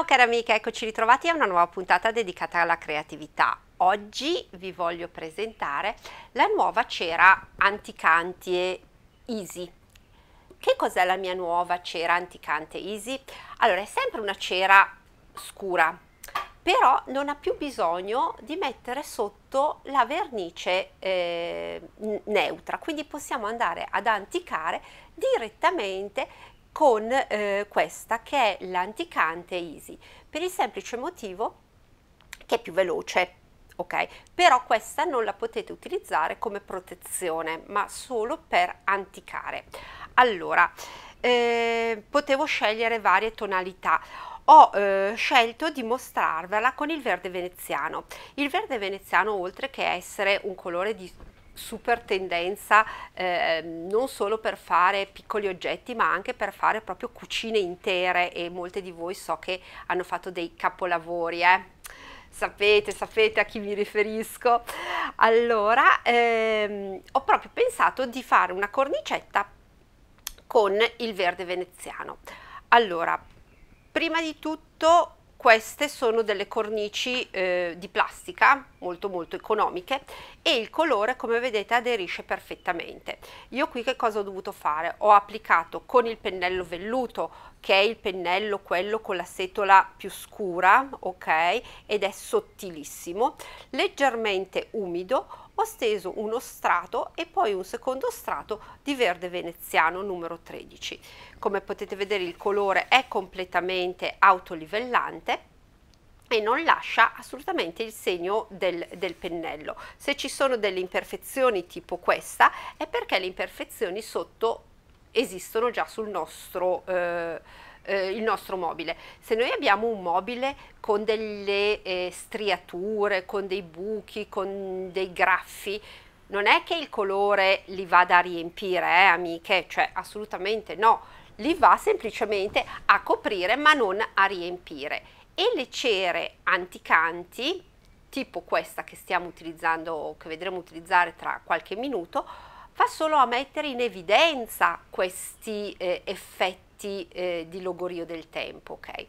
Ciao cari amiche, eccoci ritrovati a una nuova puntata dedicata alla creatività. Oggi vi voglio presentare la nuova cera anticantie Easy. Che cos'è la mia nuova cera anticante Easy? Allora, è sempre una cera scura, però non ha più bisogno di mettere sotto la vernice eh, neutra, quindi possiamo andare ad anticare direttamente con eh, questa che è l'anticante Easy, per il semplice motivo che è più veloce. ok? Però questa non la potete utilizzare come protezione, ma solo per anticare. Allora, eh, potevo scegliere varie tonalità ho eh, scelto di mostrarvela con il verde veneziano. Il verde veneziano, oltre che essere un colore di super tendenza eh, non solo per fare piccoli oggetti ma anche per fare proprio cucine intere e molte di voi so che hanno fatto dei capolavori eh. sapete sapete a chi mi riferisco allora ehm, ho proprio pensato di fare una cornicetta con il verde veneziano allora prima di tutto queste sono delle cornici eh, di plastica molto molto economiche e il colore come vedete aderisce perfettamente io qui che cosa ho dovuto fare ho applicato con il pennello velluto che è il pennello quello con la setola più scura ok ed è sottilissimo leggermente umido ho steso uno strato e poi un secondo strato di verde veneziano numero 13. Come potete vedere il colore è completamente autolivellante e non lascia assolutamente il segno del, del, pennello. Se ci sono delle imperfezioni tipo questa è perché le imperfezioni sotto esistono già sul nostro eh, eh, il nostro mobile. Se noi abbiamo un mobile con delle eh, striature, con dei buchi, con dei graffi, non è che il colore li vada a riempire, eh, amiche, cioè assolutamente no, li va semplicemente a coprire ma non a riempire. E le cere anticanti, tipo questa che stiamo utilizzando, che vedremo utilizzare tra qualche minuto, fa solo a mettere in evidenza questi eh, effetti anti eh, di logorio del tempo. Okay?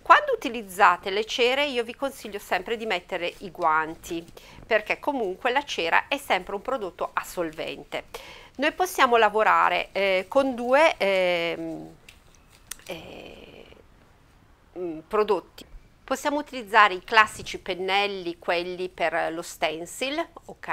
Quando utilizzate le cere io vi consiglio sempre di mettere i guanti perché comunque la cera è sempre un prodotto a solvente. Noi possiamo lavorare eh, con due ehm, eh, mm, prodotti. Possiamo utilizzare i classici pennelli, quelli per lo stencil, ok?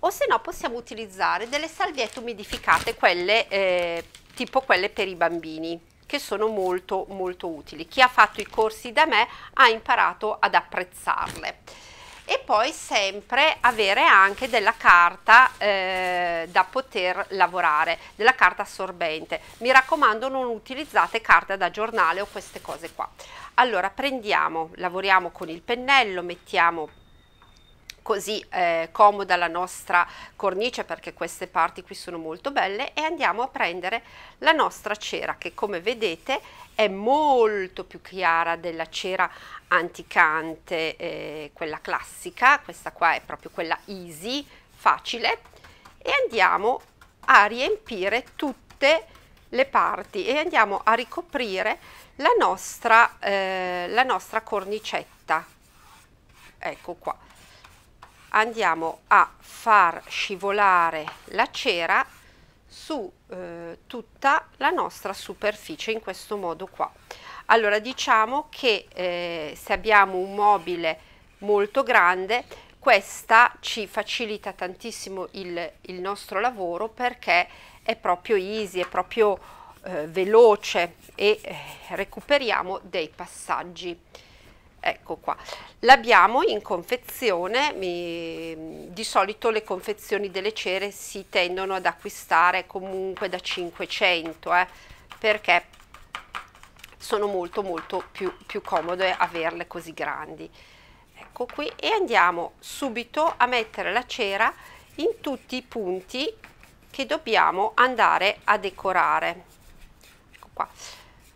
O se no possiamo utilizzare delle salviette umidificate, quelle eh, tipo quelle per i bambini che sono molto molto utili. Chi ha fatto i corsi da me ha imparato ad apprezzarle. E poi sempre avere anche della carta eh, da poter lavorare, della carta assorbente. Mi raccomando non utilizzate carta da giornale o queste cose qua. Allora prendiamo, lavoriamo con il pennello, mettiamo così eh, comoda la nostra cornice perché queste parti qui sono molto belle e andiamo a prendere la nostra cera che come vedete è molto più chiara della cera anticante eh, quella classica questa qua è proprio quella easy facile e andiamo a riempire tutte le parti e andiamo a ricoprire la nostra, eh, la nostra cornicetta ecco qua andiamo a far scivolare la cera su eh, tutta la nostra superficie in questo modo qua allora diciamo che eh, se abbiamo un mobile molto grande questa ci facilita tantissimo il, il nostro lavoro perché è proprio easy è proprio eh, veloce e eh, recuperiamo dei passaggi Ecco qua, l'abbiamo in confezione, mi, di solito le confezioni delle cere si tendono ad acquistare comunque da 500 eh, perché sono molto molto più, più comode averle così grandi. Ecco qui e andiamo subito a mettere la cera in tutti i punti che dobbiamo andare a decorare. Ecco qua,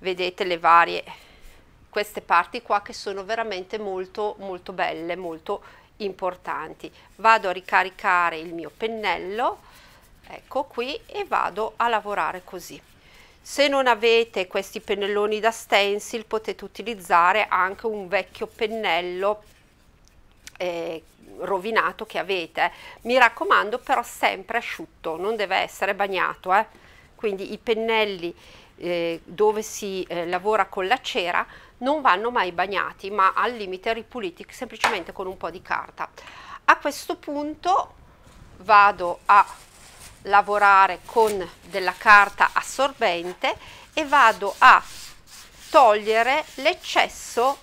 vedete le varie queste parti qua che sono veramente molto molto belle, molto importanti. Vado a ricaricare il mio pennello, ecco qui, e vado a lavorare così. Se non avete questi pennelloni da stencil potete utilizzare anche un vecchio pennello eh, rovinato che avete. Mi raccomando però sempre asciutto, non deve essere bagnato. Eh? Quindi i pennelli eh, dove si eh, lavora con la cera non vanno mai bagnati ma al limite ripuliti semplicemente con un po' di carta. A questo punto vado a lavorare con della carta assorbente e vado a togliere l'eccesso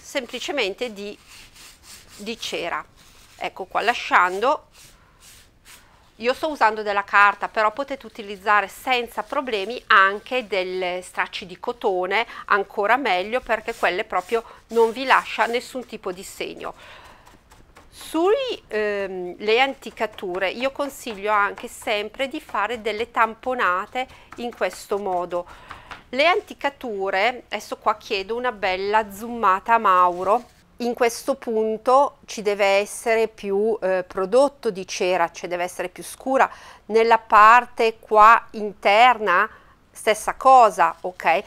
semplicemente di, di cera. Ecco qua lasciando io sto usando della carta, però potete utilizzare senza problemi anche delle stracci di cotone, ancora meglio perché quelle proprio non vi lascia nessun tipo di segno. Sulle ehm, anticature io consiglio anche sempre di fare delle tamponate in questo modo. Le anticature, adesso qua chiedo una bella zoomata a Mauro, in questo punto ci deve essere più eh, prodotto di cera, cioè deve essere più scura. Nella parte qua interna stessa cosa, ok?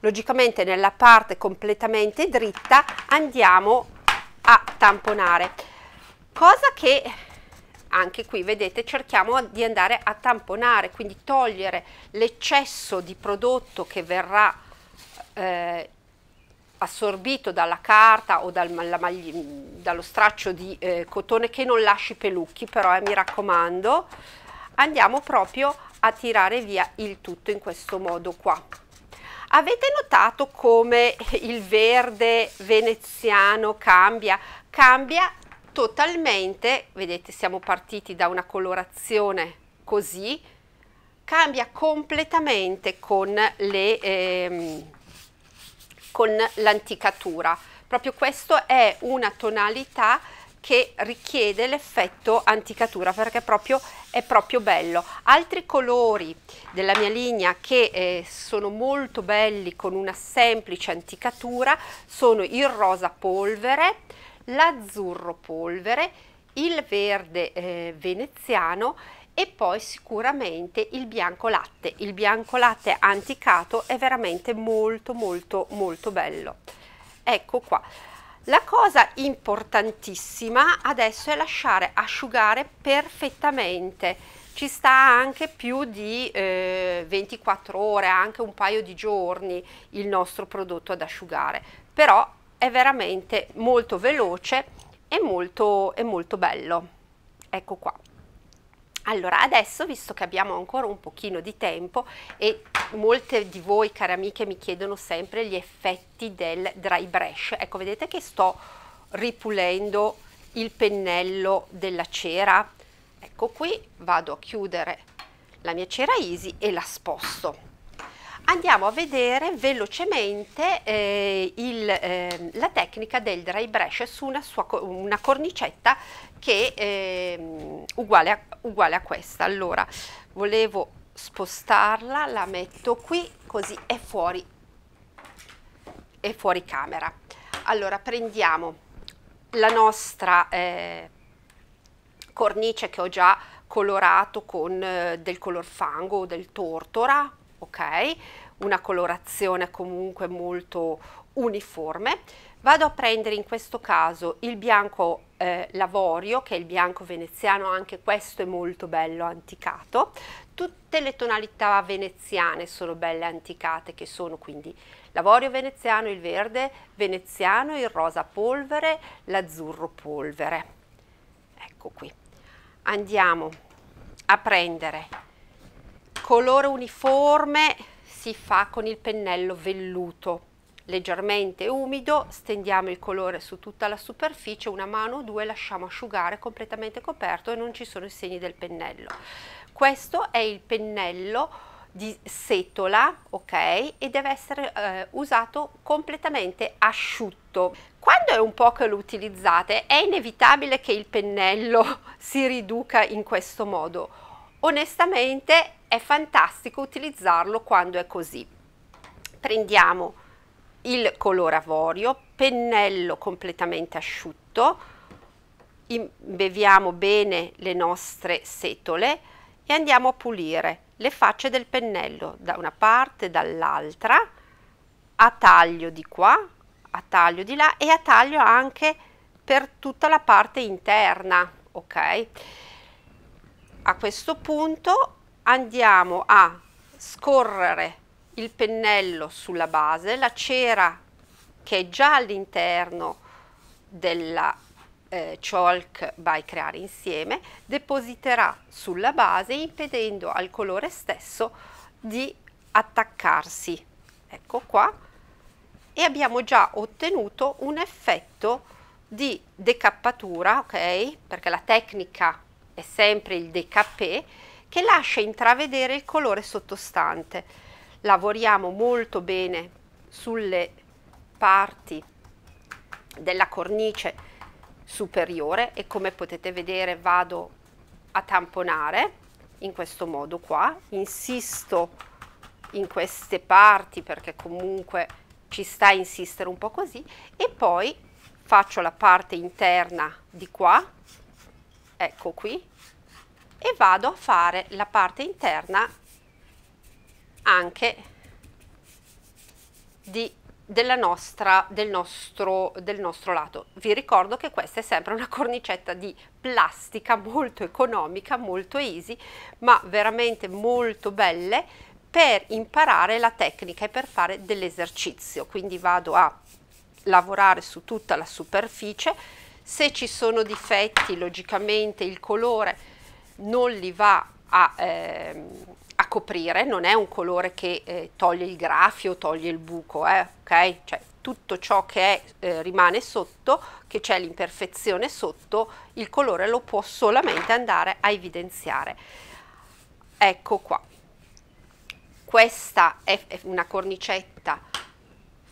Logicamente nella parte completamente dritta andiamo a tamponare. Cosa che anche qui vedete cerchiamo di andare a tamponare, quindi togliere l'eccesso di prodotto che verrà eh, assorbito dalla carta o dal, maglia, dallo straccio di eh, cotone che non lasci pelucchi però eh, mi raccomando andiamo proprio a tirare via il tutto in questo modo qua avete notato come il verde veneziano cambia cambia totalmente vedete siamo partiti da una colorazione così cambia completamente con le ehm, con l'anticatura. Proprio questa è una tonalità che richiede l'effetto anticatura perché proprio, è proprio bello. Altri colori della mia linea che eh, sono molto belli con una semplice anticatura sono il rosa polvere, l'azzurro polvere, il verde eh, veneziano e poi sicuramente il bianco latte il bianco latte anticato è veramente molto molto molto bello ecco qua la cosa importantissima adesso è lasciare asciugare perfettamente ci sta anche più di eh, 24 ore anche un paio di giorni il nostro prodotto ad asciugare però è veramente molto veloce e molto, è molto bello ecco qua allora, adesso, visto che abbiamo ancora un pochino di tempo e molte di voi, care amiche, mi chiedono sempre gli effetti del dry brush. Ecco, vedete che sto ripulendo il pennello della cera. Ecco qui, vado a chiudere la mia cera easy e la sposto andiamo a vedere velocemente eh, il, eh, la tecnica del dry brush su una, sua, una cornicetta che è ehm, uguale a, uguale a questa. Allora, volevo spostarla, la metto qui così è fuori, è fuori camera. Allora prendiamo la nostra eh, cornice che ho già colorato con eh, del color fango o del tortora, ok? una colorazione comunque molto uniforme. Vado a prendere in questo caso il bianco eh, lavorio, che è il bianco veneziano, anche questo è molto bello anticato. Tutte le tonalità veneziane sono belle anticate, che sono quindi l'avorio veneziano, il verde veneziano, il rosa polvere, l'azzurro polvere. Ecco qui. Andiamo a prendere colore uniforme si fa con il pennello velluto leggermente umido, stendiamo il colore su tutta la superficie, una mano o due lasciamo asciugare completamente coperto e non ci sono i segni del pennello. Questo è il pennello di setola, ok? E deve essere eh, usato completamente asciutto. Quando è un po' che lo utilizzate è inevitabile che il pennello si riduca in questo modo onestamente è fantastico utilizzarlo quando è così. Prendiamo il colore avorio, pennello completamente asciutto, imbeviamo bene le nostre setole e andiamo a pulire le facce del pennello da una parte e dall'altra, a taglio di qua, a taglio di là e a taglio anche per tutta la parte interna, ok? a questo punto andiamo a scorrere il pennello sulla base, la cera che è già all'interno della eh, chalk by creare insieme depositerà sulla base impedendo al colore stesso di attaccarsi. Ecco qua e abbiamo già ottenuto un effetto di decappatura, ok? Perché la tecnica è sempre il decapé che lascia intravedere il colore sottostante. Lavoriamo molto bene sulle parti della cornice superiore e come potete vedere vado a tamponare in questo modo qua, insisto in queste parti perché comunque ci sta a insistere un po' così e poi faccio la parte interna di qua ecco qui, e vado a fare la parte interna anche di, della nostra, del, nostro, del nostro lato. Vi ricordo che questa è sempre una cornicetta di plastica molto economica, molto easy, ma veramente molto belle per imparare la tecnica e per fare dell'esercizio. Quindi vado a lavorare su tutta la superficie se ci sono difetti, logicamente il colore non li va a, eh, a coprire, non è un colore che eh, toglie il grafio, toglie il buco, eh, ok? Cioè, tutto ciò che è, eh, rimane sotto, che c'è l'imperfezione sotto, il colore lo può solamente andare a evidenziare. Ecco qua. Questa è una cornicetta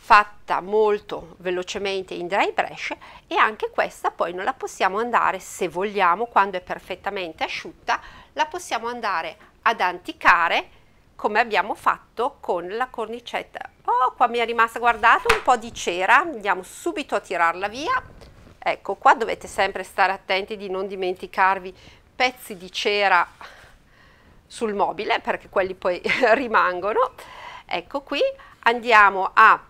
fatta molto velocemente in dry brush e anche questa poi non la possiamo andare se vogliamo quando è perfettamente asciutta la possiamo andare ad anticare come abbiamo fatto con la cornicetta oh qua mi è rimasta guardate un po di cera andiamo subito a tirarla via ecco qua dovete sempre stare attenti di non dimenticarvi pezzi di cera sul mobile perché quelli poi rimangono ecco qui andiamo a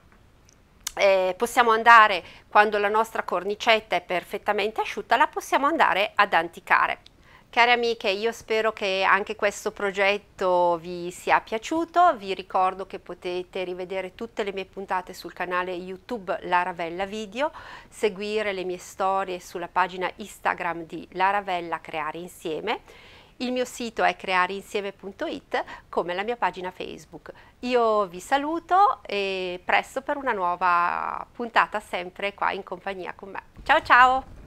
eh, possiamo andare, quando la nostra cornicetta è perfettamente asciutta, la possiamo andare ad anticare. Care amiche, io spero che anche questo progetto vi sia piaciuto, vi ricordo che potete rivedere tutte le mie puntate sul canale YouTube Laravella Video, seguire le mie storie sulla pagina Instagram di Laravella Creare Insieme il mio sito è creareinsieme.it come la mia pagina Facebook. Io vi saluto e presto per una nuova puntata sempre qua in compagnia con me. Ciao ciao!